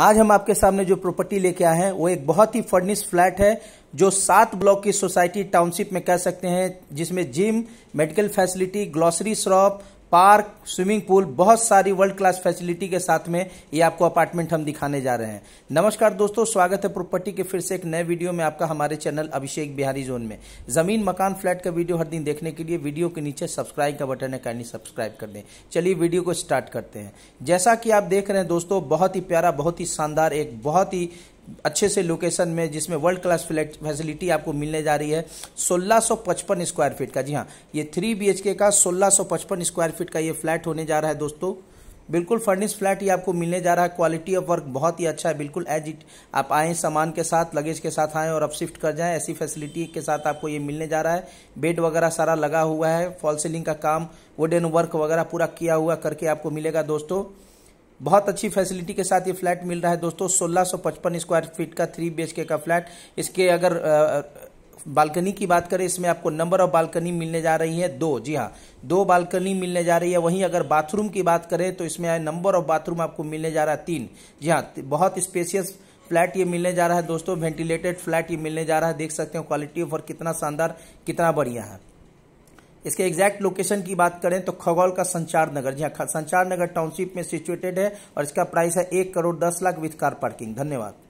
आज हम आपके सामने जो प्रॉपर्टी लेके आए हैं वो एक बहुत ही फर्निश फ्लैट है जो सात ब्लॉक की सोसाइटी टाउनशिप में कह सकते हैं जिसमें gym medical facility grocery shop park swimming pool बहुत सारी वर्ल्ड क्लास फैसिलिटी के साथ में ये आपको अपार्टमेंट हम दिखाने जा रहे हैं नमस्कार दोस्तों स्वागत है प्रॉपर्टी के फिर से एक नए वीडियो में आपका हमारे चैनल अभिषेक बिहारी जोन में जमीन मकान फ्लैट का वीडियो हर दिन देखने के लिए वीडियो के नीचे सब्सक्राइब का बटन है काइंडली सब्सक्राइब कर दें चलिए वीडियो को स्टार्ट करते हैं जैसा कि आप देख रहे हैं दोस्तों बहुत ही प्यारा बहुत ही शानदार एक बहुत ही अच्छे से लोकेशन में जिसमें वर्ल्ड क्लास फैसिलिटी आपको मिलने जा रही है 1655 स्क्वायर फीट का जी हाँ ये थ्री बी का 1655 स्क्वायर फीट का ये फ्लैट होने जा रहा है दोस्तों बिल्कुल फर्निश फ्लैट ये आपको मिलने जा रहा है क्वालिटी ऑफ वर्क बहुत ही अच्छा है बिल्कुल एज इट आप आए सामान के साथ लगेज के साथ आए और आप शिफ्ट कर जाए ऐसी फैसिलिटी के साथ आपको ये मिलने जा रहा है बेड वगैरह सारा लगा हुआ है फॉल सीलिंग का काम वुडन वर्क वगैरह पूरा किया हुआ करके आपको मिलेगा दोस्तों बहुत अच्छी फैसिलिटी के साथ ये फ्लैट मिल रहा है दोस्तों सोलह स्क्वायर फीट का थ्री बी का फ्लैट इसके अगर बालकनी की बात करें इसमें आपको नंबर ऑफ बालकनी मिलने जा रही है दो जी हाँ दो बालकनी मिलने जा रही है वहीं अगर बाथरूम की बात करें तो इसमें नंबर ऑफ बाथरूम आपको मिलने जा रहा है तीन जी हाँ बहुत स्पेशियस फ्लैट ये मिलने जा रहा है दोस्तों वेंटिलेटेड फ्लैट ये मिलने जा रहा है देख सकते हो क्वालिटी और कितना शानदार कितना बढ़िया है इसके एग्जैक्ट लोकेशन की बात करें तो खगौल का संचार नगर जी हाँ, संचार नगर टाउनशिप में सिचुएटेड है और इसका प्राइस है एक करोड़ दस लाख विथ कार पार्किंग धन्यवाद